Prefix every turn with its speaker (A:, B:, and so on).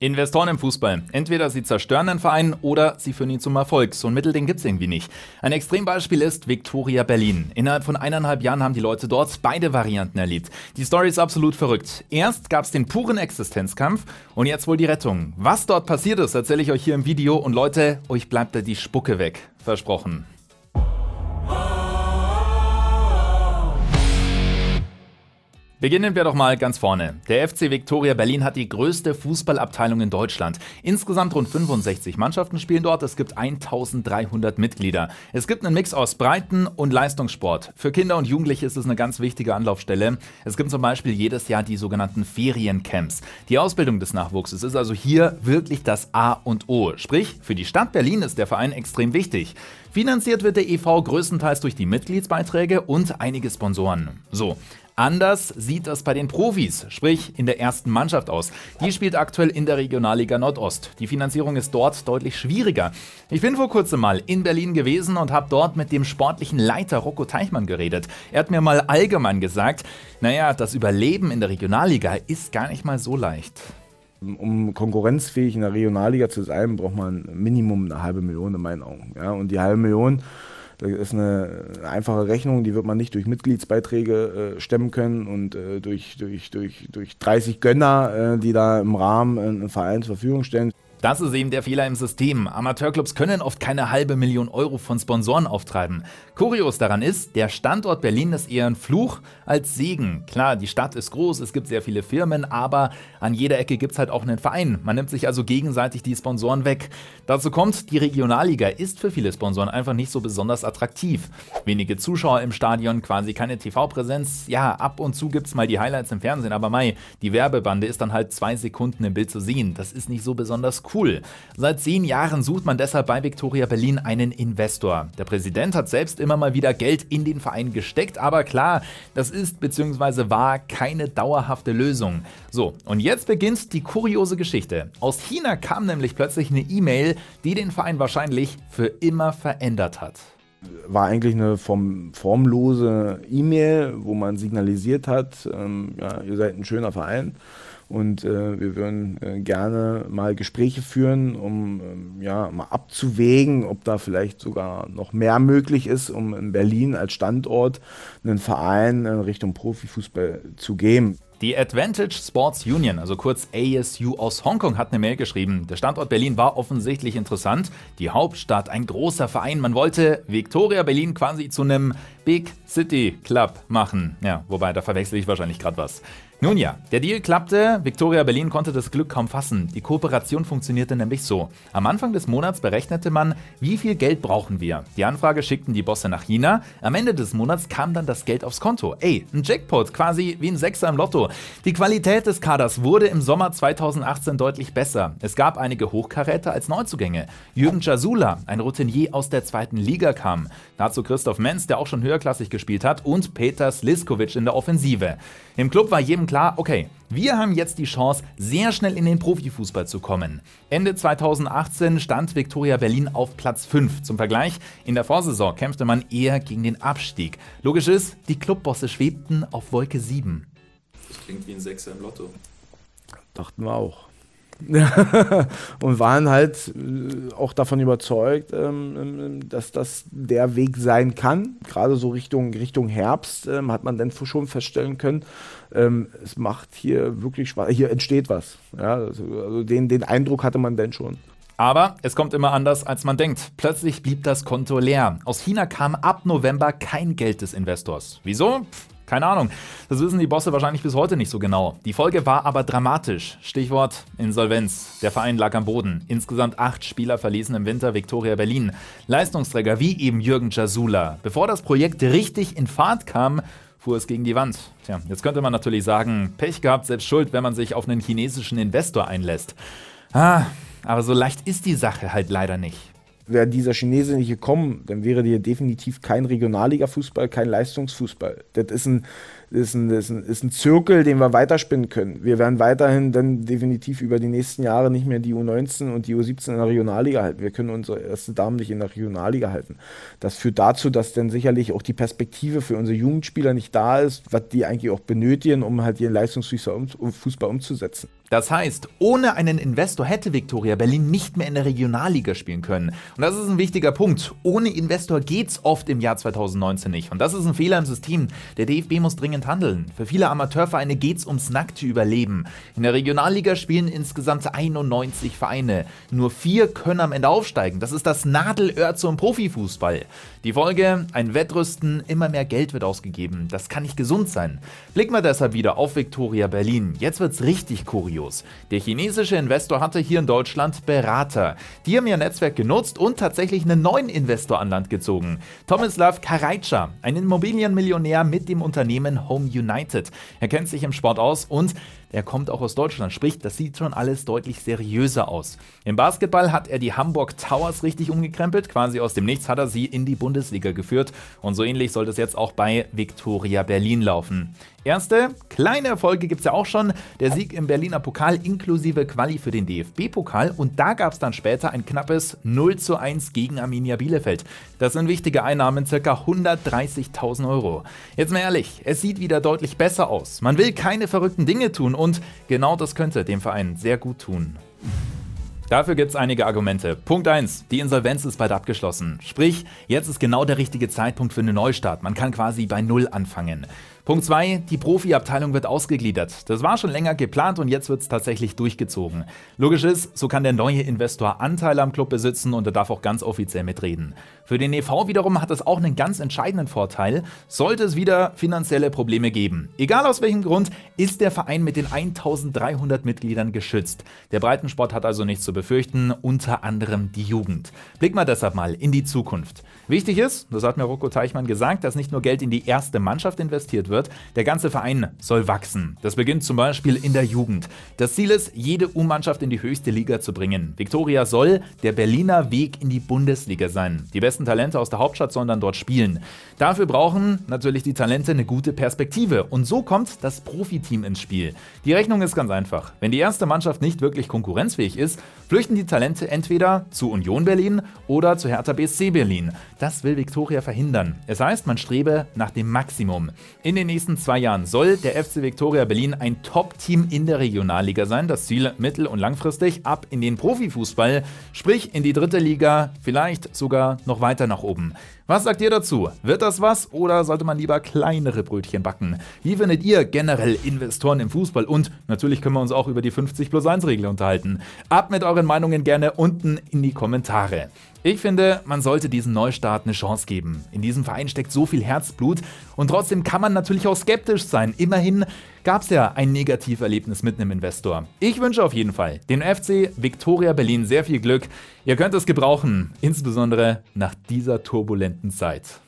A: Investoren im Fußball. Entweder sie zerstören einen Verein oder sie führen ihn zum Erfolg. So ein Mittel, den gibt's irgendwie nicht. Ein Extrembeispiel ist Victoria Berlin. Innerhalb von eineinhalb Jahren haben die Leute dort beide Varianten erlebt. Die Story ist absolut verrückt. Erst gab's den puren Existenzkampf und jetzt wohl die Rettung. Was dort passiert ist, erzähle ich euch hier im Video und Leute, euch bleibt da die Spucke weg. Versprochen. Beginnen wir doch mal ganz vorne. Der FC Viktoria Berlin hat die größte Fußballabteilung in Deutschland. Insgesamt rund 65 Mannschaften spielen dort. Es gibt 1300 Mitglieder. Es gibt einen Mix aus Breiten- und Leistungssport. Für Kinder und Jugendliche ist es eine ganz wichtige Anlaufstelle. Es gibt zum Beispiel jedes Jahr die sogenannten Feriencamps. Die Ausbildung des Nachwuchses ist also hier wirklich das A und O. Sprich, für die Stadt Berlin ist der Verein extrem wichtig. Finanziert wird der EV größtenteils durch die Mitgliedsbeiträge und einige Sponsoren. So, Anders sieht das bei den Profis, sprich in der ersten Mannschaft aus. Die spielt aktuell in der Regionalliga Nordost. Die Finanzierung ist dort deutlich schwieriger. Ich bin vor kurzem mal in Berlin gewesen und habe dort mit dem sportlichen Leiter Rocco Teichmann geredet. Er hat mir mal allgemein gesagt, naja, das Überleben in der Regionalliga ist gar nicht mal so leicht.
B: Um konkurrenzfähig in der Regionalliga zu sein, braucht man Minimum eine halbe Million in meinen Augen. Ja? Und die halbe Million das ist eine einfache Rechnung, die wird man nicht durch Mitgliedsbeiträge äh, stemmen können und äh, durch, durch, durch, durch 30 Gönner, äh, die da im Rahmen äh, im Verein zur Verfügung stellen.
A: Das ist eben der Fehler im System. Amateurclubs können oft keine halbe Million Euro von Sponsoren auftreiben. Kurios daran ist, der Standort Berlin ist eher ein Fluch als Segen. Klar, die Stadt ist groß, es gibt sehr viele Firmen, aber an jeder Ecke gibt es halt auch einen Verein. Man nimmt sich also gegenseitig die Sponsoren weg. Dazu kommt, die Regionalliga ist für viele Sponsoren einfach nicht so besonders attraktiv. Wenige Zuschauer im Stadion, quasi keine TV-Präsenz. Ja, ab und zu gibt es mal die Highlights im Fernsehen, aber Mai, die Werbebande ist dann halt zwei Sekunden im Bild zu sehen. Das ist nicht so besonders cool cool. Seit zehn Jahren sucht man deshalb bei Victoria Berlin einen Investor. Der Präsident hat selbst immer mal wieder Geld in den Verein gesteckt, aber klar, das ist bzw. war keine dauerhafte Lösung. So, und jetzt beginnt die kuriose Geschichte. Aus China kam nämlich plötzlich eine E-Mail, die den Verein wahrscheinlich für immer verändert
B: hat war eigentlich eine form, formlose E-Mail, wo man signalisiert hat, ähm, ja, ihr seid ein schöner Verein, und äh, wir würden äh, gerne mal Gespräche führen, um ähm, ja mal abzuwägen, ob da vielleicht sogar noch mehr möglich ist, um in Berlin als Standort einen Verein in äh, Richtung Profifußball zu geben.
A: Die Advantage Sports Union, also kurz ASU aus Hongkong, hat eine Mail geschrieben. Der Standort Berlin war offensichtlich interessant. Die Hauptstadt, ein großer Verein. Man wollte Victoria Berlin quasi zu einem Big City Club machen. Ja, wobei, da verwechsel ich wahrscheinlich gerade was. Nun ja, der Deal klappte, Victoria Berlin konnte das Glück kaum fassen. Die Kooperation funktionierte nämlich so. Am Anfang des Monats berechnete man, wie viel Geld brauchen wir. Die Anfrage schickten die Bosse nach China, am Ende des Monats kam dann das Geld aufs Konto. Ey, ein Jackpot, quasi wie ein Sechser im Lotto. Die Qualität des Kaders wurde im Sommer 2018 deutlich besser. Es gab einige Hochkaräter als Neuzugänge. Jürgen Jasula, ein Routinier aus der zweiten Liga kam. Dazu Christoph Menz, der auch schon höherklassig gespielt hat, und Peter Sliskovic in der Offensive. Im Club war jedem klar, okay, wir haben jetzt die Chance, sehr schnell in den Profifußball zu kommen. Ende 2018 stand Viktoria Berlin auf Platz 5. Zum Vergleich, in der Vorsaison kämpfte man eher gegen den Abstieg. Logisch ist, die Clubbosse schwebten auf Wolke 7. Das klingt wie ein Sechser im Lotto.
B: Dachten wir auch. und waren halt äh, auch davon überzeugt, ähm, ähm, ähm, dass das der Weg sein kann. Gerade so Richtung, Richtung Herbst hat man dann schon feststellen können, es macht hier wirklich Spaß, hier entsteht was. Ja, also, also den, den Eindruck hatte man denn schon.
A: Aber es kommt immer anders, als man denkt. Plötzlich blieb das Konto leer. Aus China kam ab November kein Geld des Investors. Wieso? Keine Ahnung. Das wissen die Bosse wahrscheinlich bis heute nicht so genau. Die Folge war aber dramatisch. Stichwort Insolvenz. Der Verein lag am Boden. Insgesamt acht Spieler verließen im Winter Viktoria Berlin. Leistungsträger wie eben Jürgen Jasula. Bevor das Projekt richtig in Fahrt kam, fuhr es gegen die Wand. Tja, jetzt könnte man natürlich sagen, Pech gehabt, selbst schuld, wenn man sich auf einen chinesischen Investor einlässt. Ah, aber so leicht ist die Sache halt leider nicht
B: wäre dieser Chinese nicht gekommen, dann wäre dir definitiv kein Regionalliga-Fußball, kein Leistungsfußball. Das ist ein, ist ein, ist, ein, ist ein Zirkel, den wir weiterspinnen können. Wir werden weiterhin dann definitiv über die nächsten Jahre nicht mehr die U19 und die U17 in der Regionalliga halten. Wir können unsere erste Damen nicht in der Regionalliga halten. Das führt dazu, dass dann sicherlich auch die Perspektive für unsere Jugendspieler nicht da ist, was die eigentlich auch benötigen, um halt ihren Leistungsfußball umzusetzen.
A: Das heißt, ohne einen Investor hätte Viktoria Berlin nicht mehr in der Regionalliga spielen können. Und das ist ein wichtiger Punkt. Ohne Investor geht es oft im Jahr 2019 nicht. Und das ist ein Fehler im System. Der DFB muss dringend dringend handeln. Für viele Amateurvereine geht es ums nackte Überleben. In der Regionalliga spielen insgesamt 91 Vereine. Nur vier können am Ende aufsteigen. Das ist das Nadelöhr zum Profifußball. Die Folge, ein Wettrüsten, immer mehr Geld wird ausgegeben. Das kann nicht gesund sein. Blick mal deshalb wieder auf Victoria Berlin. Jetzt wird es richtig kurios. Der chinesische Investor hatte hier in Deutschland Berater. Die haben ihr Netzwerk genutzt und tatsächlich einen neuen Investor an Land gezogen. Tomislav Karajca, ein Immobilienmillionär mit dem Unternehmen Home United. Er kennt sich im Sport aus und er kommt auch aus Deutschland, sprich, das sieht schon alles deutlich seriöser aus. Im Basketball hat er die Hamburg Towers richtig umgekrempelt, quasi aus dem Nichts hat er sie in die Bundesliga geführt und so ähnlich soll das jetzt auch bei Viktoria Berlin laufen. Erste kleine Erfolge gibt es ja auch schon, der Sieg im Berliner Pokal inklusive Quali für den DFB-Pokal und da gab es dann später ein knappes 0 zu 1 gegen Arminia Bielefeld. Das sind wichtige Einnahmen, ca. 130.000 Euro. Jetzt mal ehrlich, es sieht sieht wieder deutlich besser aus. Man will keine verrückten Dinge tun und genau das könnte dem Verein sehr gut tun. Dafür gibt es einige Argumente. Punkt 1. Die Insolvenz ist bald abgeschlossen. Sprich, jetzt ist genau der richtige Zeitpunkt für einen Neustart. Man kann quasi bei Null anfangen. Punkt 2. Die Profiabteilung wird ausgegliedert. Das war schon länger geplant und jetzt wird es tatsächlich durchgezogen. Logisch ist, so kann der neue Investor Anteile am Club besitzen und er darf auch ganz offiziell mitreden. Für den EV wiederum hat das auch einen ganz entscheidenden Vorteil. Sollte es wieder finanzielle Probleme geben, egal aus welchem Grund, ist der Verein mit den 1300 Mitgliedern geschützt. Der Breitensport hat also nichts zu befürchten unter anderem die Jugend. Blick mal deshalb mal in die Zukunft. Wichtig ist, das hat mir Rocco Teichmann gesagt, dass nicht nur Geld in die erste Mannschaft investiert wird, der ganze Verein soll wachsen. Das beginnt zum Beispiel in der Jugend. Das Ziel ist, jede U-Mannschaft in die höchste Liga zu bringen. Viktoria soll der Berliner Weg in die Bundesliga sein. Die besten Talente aus der Hauptstadt sollen dann dort spielen. Dafür brauchen natürlich die Talente eine gute Perspektive. Und so kommt das Profiteam ins Spiel. Die Rechnung ist ganz einfach. Wenn die erste Mannschaft nicht wirklich konkurrenzfähig ist, flüchten die Talente entweder zu Union Berlin oder zu Hertha BSC Berlin. Das will Viktoria verhindern. Es heißt, man strebe nach dem Maximum. In den nächsten zwei Jahren soll der FC Viktoria Berlin ein Top-Team in der Regionalliga sein. Das Ziel mittel- und langfristig ab in den Profifußball, sprich in die dritte Liga, vielleicht sogar noch weiter nach oben. Was sagt ihr dazu? Wird das was oder sollte man lieber kleinere Brötchen backen? Wie findet ihr generell Investoren im Fußball? Und natürlich können wir uns auch über die 50 plus 1 Regel unterhalten. Ab mit euren Meinungen gerne unten in die Kommentare. Ich finde, man sollte diesem Neustart eine Chance geben. In diesem Verein steckt so viel Herzblut und trotzdem kann man natürlich auch skeptisch sein. Immerhin gab es ja ein Negativerlebnis mit einem Investor. Ich wünsche auf jeden Fall dem FC Victoria Berlin sehr viel Glück. Ihr könnt es gebrauchen, insbesondere nach dieser turbulenten Zeit.